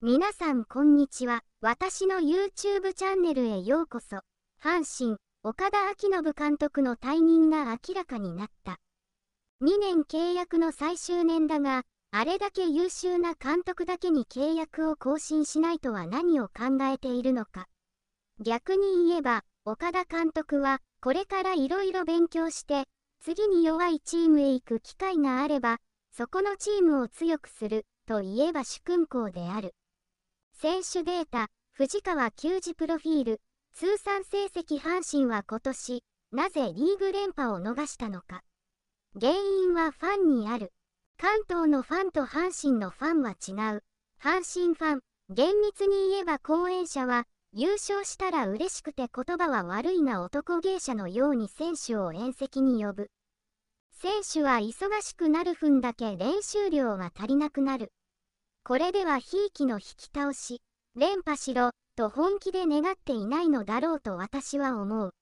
皆さんこんにちは。私の YouTube チャンネルへようこそ。阪神、岡田昭信監督の退任が明らかになった。2年契約の最終年だが、あれだけ優秀な監督だけに契約を更新しないとは何を考えているのか。逆に言えば、岡田監督は、これからいろいろ勉強して、次に弱いチームへ行く機会があれば、そこのチームを強くする、といえば主君校である。選手データ、藤川球児プロフィール、通算成績阪神は今年、なぜリーグ連覇を逃したのか。原因はファンにある。関東のファンと阪神のファンは違う。阪神ファン、厳密に言えば後援者は、優勝したら嬉しくて言葉は悪いが男芸者のように選手を縁席に呼ぶ。選手は忙しくなる分だけ練習量が足りなくなる。これではひいきの引き倒し、連覇しろ、と本気で願っていないのだろうと私は思う。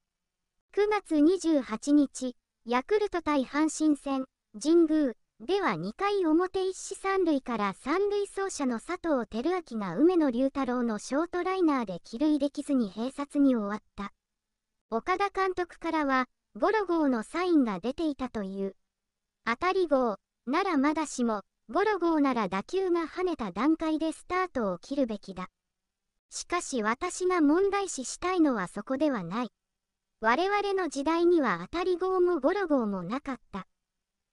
9月28日、ヤクルト対阪神戦、神宮では2回表1死三塁から三塁走者の佐藤輝明が梅野龍太郎のショートライナーで帰塁できずに併殺に終わった。岡田監督からは、ゴロ号のサインが出ていたという。当たり号、ならまだしも、ゴロゴーなら打球が跳ねた段階でスタートを切るべきだ。しかし私が問題視したいのはそこではない。我々の時代には当たり号もゴローもなかった。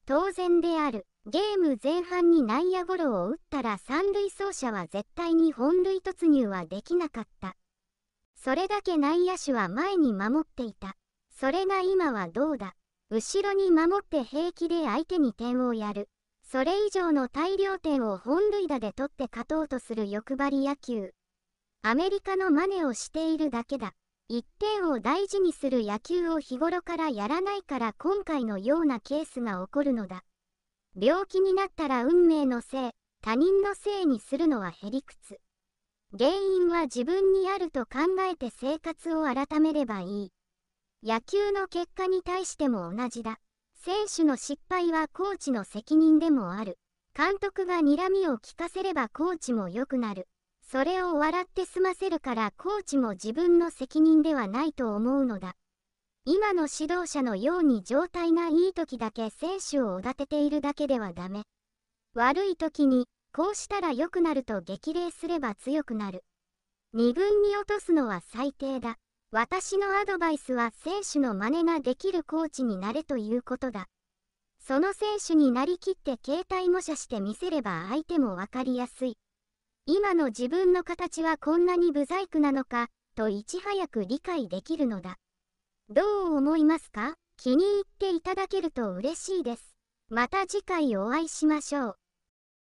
当然である。ゲーム前半に内野ゴロを打ったら三塁走者は絶対に本塁突入はできなかった。それだけ内野手は前に守っていた。それが今はどうだ。後ろに守って平気で相手に点をやる。それ以上の大量点を本塁打で取って勝とうとする欲張り野球。アメリカの真似をしているだけだ。1点を大事にする野球を日頃からやらないから今回のようなケースが起こるのだ。病気になったら運命のせい、他人のせいにするのはへりくつ。原因は自分にあると考えて生活を改めればいい。野球の結果に対しても同じだ。選手の失敗はコーチの責任でもある。監督が睨みを聞かせればコーチも良くなる。それを笑って済ませるからコーチも自分の責任ではないと思うのだ。今の指導者のように状態がいい時だけ選手をおだてているだけではダメ。悪い時に、こうしたら良くなると激励すれば強くなる。2軍に落とすのは最低だ。私のアドバイスは選手の真似ができるコーチになれということだ。その選手になりきって携帯模写して見せれば相手も分かりやすい。今の自分の形はこんなに不細工なのか、といち早く理解できるのだ。どう思いますか気に入っていただけると嬉しいです。また次回お会いしましょう。